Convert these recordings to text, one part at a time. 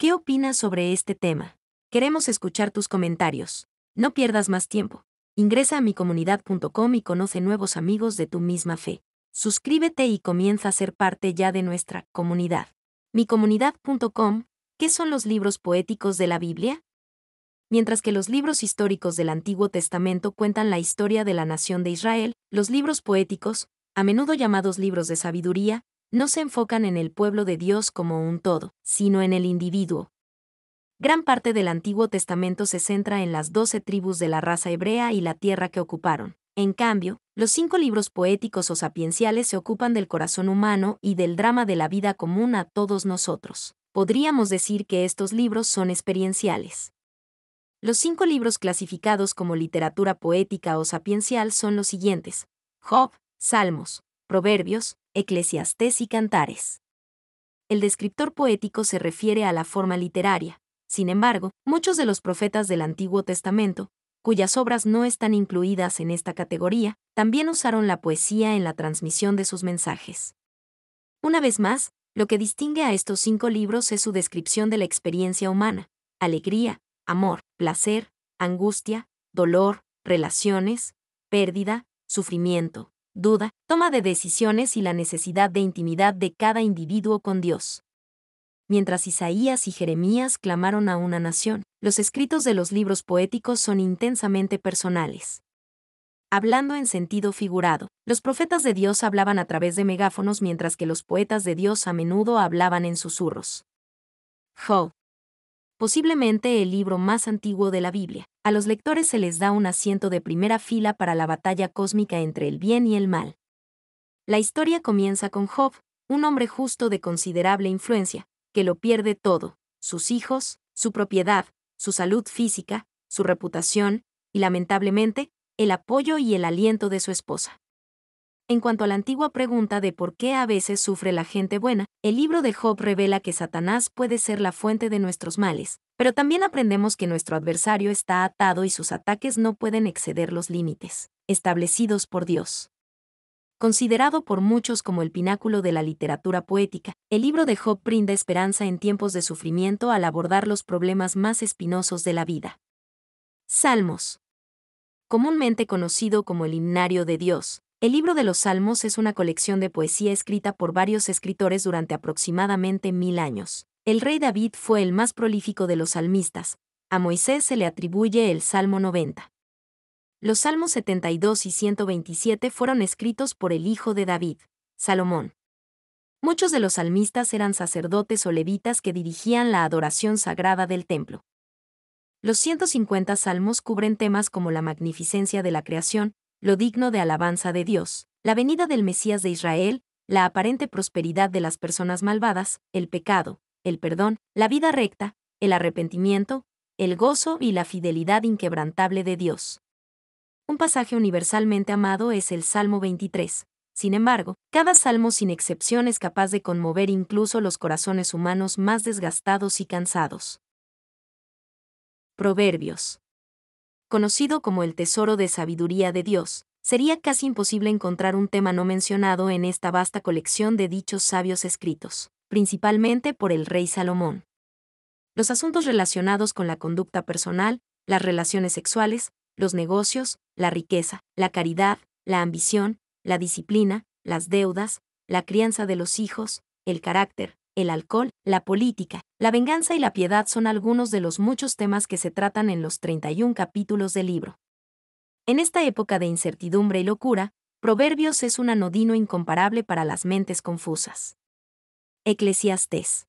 ¿Qué opinas sobre este tema? Queremos escuchar tus comentarios. No pierdas más tiempo. Ingresa a micomunidad.com y conoce nuevos amigos de tu misma fe. Suscríbete y comienza a ser parte ya de nuestra comunidad. Micomunidad.com ¿Qué son los libros poéticos de la Biblia? Mientras que los libros históricos del Antiguo Testamento cuentan la historia de la nación de Israel, los libros poéticos, a menudo llamados libros de sabiduría, no se enfocan en el pueblo de Dios como un todo, sino en el individuo. Gran parte del Antiguo Testamento se centra en las doce tribus de la raza hebrea y la tierra que ocuparon. En cambio, los cinco libros poéticos o sapienciales se ocupan del corazón humano y del drama de la vida común a todos nosotros. Podríamos decir que estos libros son experienciales. Los cinco libros clasificados como literatura poética o sapiencial son los siguientes. Job, Salmos, Proverbios, Eclesiastés y Cantares. El descriptor poético se refiere a la forma literaria. Sin embargo, muchos de los profetas del Antiguo Testamento, cuyas obras no están incluidas en esta categoría, también usaron la poesía en la transmisión de sus mensajes. Una vez más, lo que distingue a estos cinco libros es su descripción de la experiencia humana, alegría, amor, placer, angustia, dolor, relaciones, pérdida, sufrimiento, duda, toma de decisiones y la necesidad de intimidad de cada individuo con Dios. Mientras Isaías y Jeremías clamaron a una nación, los escritos de los libros poéticos son intensamente personales. Hablando en sentido figurado, los profetas de Dios hablaban a través de megáfonos mientras que los poetas de Dios a menudo hablaban en susurros posiblemente el libro más antiguo de la Biblia. A los lectores se les da un asiento de primera fila para la batalla cósmica entre el bien y el mal. La historia comienza con Job, un hombre justo de considerable influencia, que lo pierde todo, sus hijos, su propiedad, su salud física, su reputación, y lamentablemente, el apoyo y el aliento de su esposa. En cuanto a la antigua pregunta de por qué a veces sufre la gente buena, el libro de Job revela que Satanás puede ser la fuente de nuestros males, pero también aprendemos que nuestro adversario está atado y sus ataques no pueden exceder los límites establecidos por Dios. Considerado por muchos como el pináculo de la literatura poética, el libro de Job brinda esperanza en tiempos de sufrimiento al abordar los problemas más espinosos de la vida. Salmos. Comúnmente conocido como el himnario de Dios, el libro de los Salmos es una colección de poesía escrita por varios escritores durante aproximadamente mil años. El rey David fue el más prolífico de los salmistas. A Moisés se le atribuye el Salmo 90. Los Salmos 72 y 127 fueron escritos por el hijo de David, Salomón. Muchos de los salmistas eran sacerdotes o levitas que dirigían la adoración sagrada del templo. Los 150 salmos cubren temas como la magnificencia de la creación, lo digno de alabanza de Dios, la venida del Mesías de Israel, la aparente prosperidad de las personas malvadas, el pecado, el perdón, la vida recta, el arrepentimiento, el gozo y la fidelidad inquebrantable de Dios. Un pasaje universalmente amado es el Salmo 23. Sin embargo, cada salmo sin excepción es capaz de conmover incluso los corazones humanos más desgastados y cansados. Proverbios conocido como el Tesoro de Sabiduría de Dios, sería casi imposible encontrar un tema no mencionado en esta vasta colección de dichos sabios escritos, principalmente por el rey Salomón. Los asuntos relacionados con la conducta personal, las relaciones sexuales, los negocios, la riqueza, la caridad, la ambición, la disciplina, las deudas, la crianza de los hijos, el carácter, el alcohol, la política, la venganza y la piedad son algunos de los muchos temas que se tratan en los 31 capítulos del libro. En esta época de incertidumbre y locura, Proverbios es un anodino incomparable para las mentes confusas. Eclesiastes.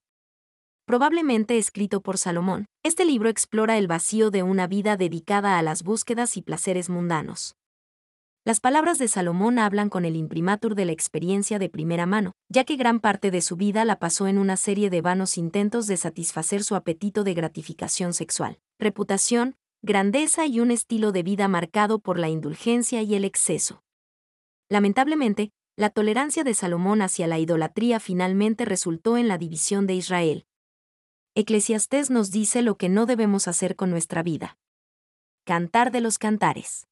Probablemente escrito por Salomón, este libro explora el vacío de una vida dedicada a las búsquedas y placeres mundanos. Las palabras de Salomón hablan con el imprimatur de la experiencia de primera mano, ya que gran parte de su vida la pasó en una serie de vanos intentos de satisfacer su apetito de gratificación sexual, reputación, grandeza y un estilo de vida marcado por la indulgencia y el exceso. Lamentablemente, la tolerancia de Salomón hacia la idolatría finalmente resultó en la división de Israel. Eclesiastés nos dice lo que no debemos hacer con nuestra vida. Cantar de los cantares.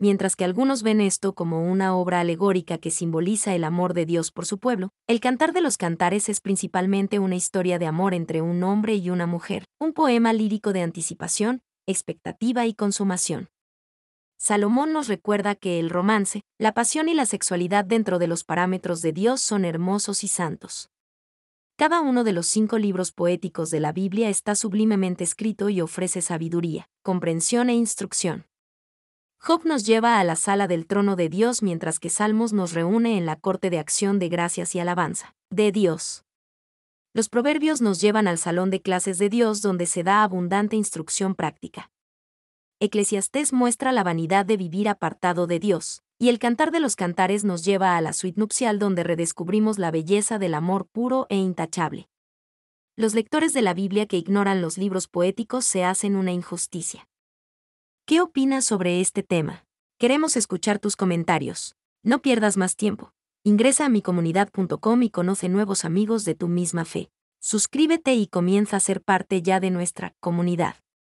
Mientras que algunos ven esto como una obra alegórica que simboliza el amor de Dios por su pueblo, el Cantar de los Cantares es principalmente una historia de amor entre un hombre y una mujer, un poema lírico de anticipación, expectativa y consumación. Salomón nos recuerda que el romance, la pasión y la sexualidad dentro de los parámetros de Dios son hermosos y santos. Cada uno de los cinco libros poéticos de la Biblia está sublimemente escrito y ofrece sabiduría, comprensión e instrucción. Job nos lleva a la sala del trono de Dios mientras que Salmos nos reúne en la corte de acción de gracias y alabanza de Dios. Los proverbios nos llevan al salón de clases de Dios donde se da abundante instrucción práctica. Eclesiastés muestra la vanidad de vivir apartado de Dios, y el cantar de los cantares nos lleva a la suite nupcial donde redescubrimos la belleza del amor puro e intachable. Los lectores de la Biblia que ignoran los libros poéticos se hacen una injusticia. ¿Qué opinas sobre este tema? Queremos escuchar tus comentarios. No pierdas más tiempo. Ingresa a micomunidad.com y conoce nuevos amigos de tu misma fe. Suscríbete y comienza a ser parte ya de nuestra comunidad.